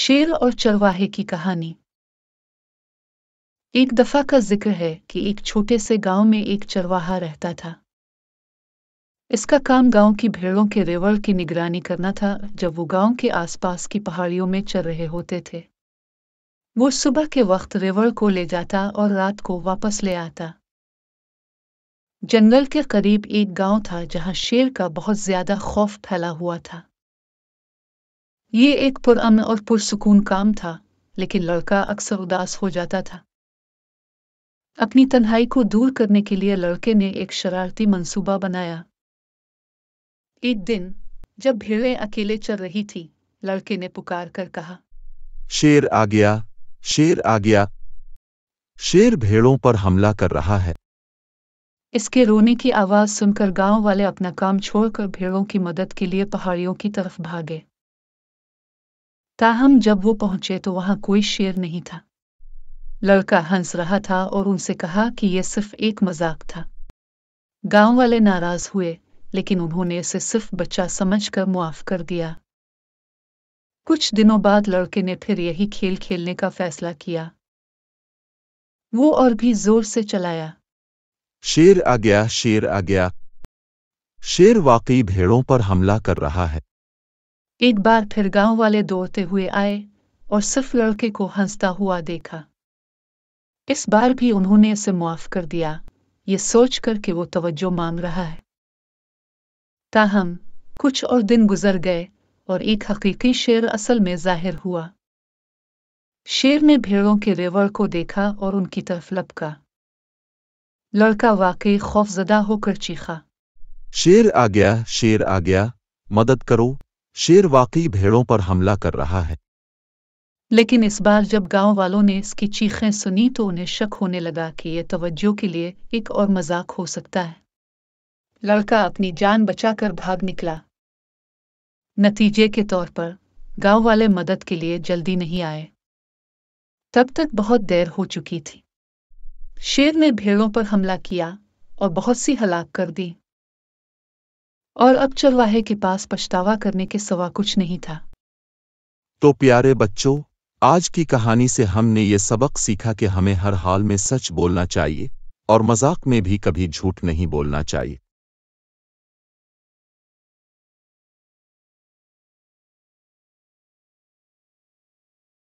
शेर और चरवाहे की कहानी एक दफा का जिक्र है कि एक छोटे से गांव में एक चरवाहा रहता था इसका काम गांव की भेड़ों के रेवड़ की निगरानी करना था जब वो गांव के आसपास की पहाड़ियों में चल रहे होते थे वो सुबह के वक्त रेवड़ को ले जाता और रात को वापस ले आता जंगल के करीब एक गांव था जहां शेर का बहुत ज्यादा खौफ फैला हुआ था ये एक पुरअमन और पुरसकून काम था लेकिन लड़का अक्सर उदास हो जाता था अपनी तन्हाई को दूर करने के लिए लड़के ने एक शरारती मंसूबा बनाया एक दिन जब भेड़े अकेले चल रही थी लड़के ने पुकार कर कहा शेर आ गया शेर आ गया शेर भेड़ों पर हमला कर रहा है इसके रोने की आवाज सुनकर गांव वाले अपना काम छोड़कर भेड़ों की मदद के लिए पहाड़ियों की तरफ भागे ताहम जब वो पहुंचे तो वहां कोई शेर नहीं था लड़का हंस रहा था और उनसे कहा कि यह सिर्फ एक मजाक था गांव वाले नाराज हुए लेकिन उन्होंने इसे सिर्फ बच्चा समझकर मुआफ कर दिया कुछ दिनों बाद लड़के ने फिर यही खेल खेलने का फैसला किया वो और भी जोर से चलाया शेर आ गया शेर आ गया शेर वाकई भेड़ों पर हमला कर रहा है एक बार फिर गांव वाले दौड़ते हुए आए और सिर्फ लड़के को हंसता हुआ देखा इस बार भी उन्होंने इसे मुआफ कर दिया ये सोच कर कि वो तवज्जो मांग रहा है ताहम कुछ और दिन गुजर गए और एक हकीकी शेर असल में जाहिर हुआ शेर ने भेड़ों के रेवर को देखा और उनकी तरफ लपका लड़का वाकई खौफजदा होकर चीखा शेर आ गया शेर आ गया मदद करो शेर वाकई भेड़ों पर हमला कर रहा है लेकिन इस बार जब गांव वालों ने इसकी चीखें सुनी तो उन्हें शक होने लगा कि यह तवज्जो के लिए एक और मजाक हो सकता है लड़का अपनी जान बचाकर भाग निकला नतीजे के तौर पर गांव वाले मदद के लिए जल्दी नहीं आए तब तक बहुत देर हो चुकी थी शेर ने भेड़ों पर हमला किया और बहुत सी हलाक कर दी और अब चरवाहे के पास पछतावा करने के सवा कुछ नहीं था तो प्यारे बच्चों आज की कहानी से हमने ये सबक सीखा कि हमें हर हाल में सच बोलना चाहिए और मजाक में भी कभी झूठ नहीं बोलना चाहिए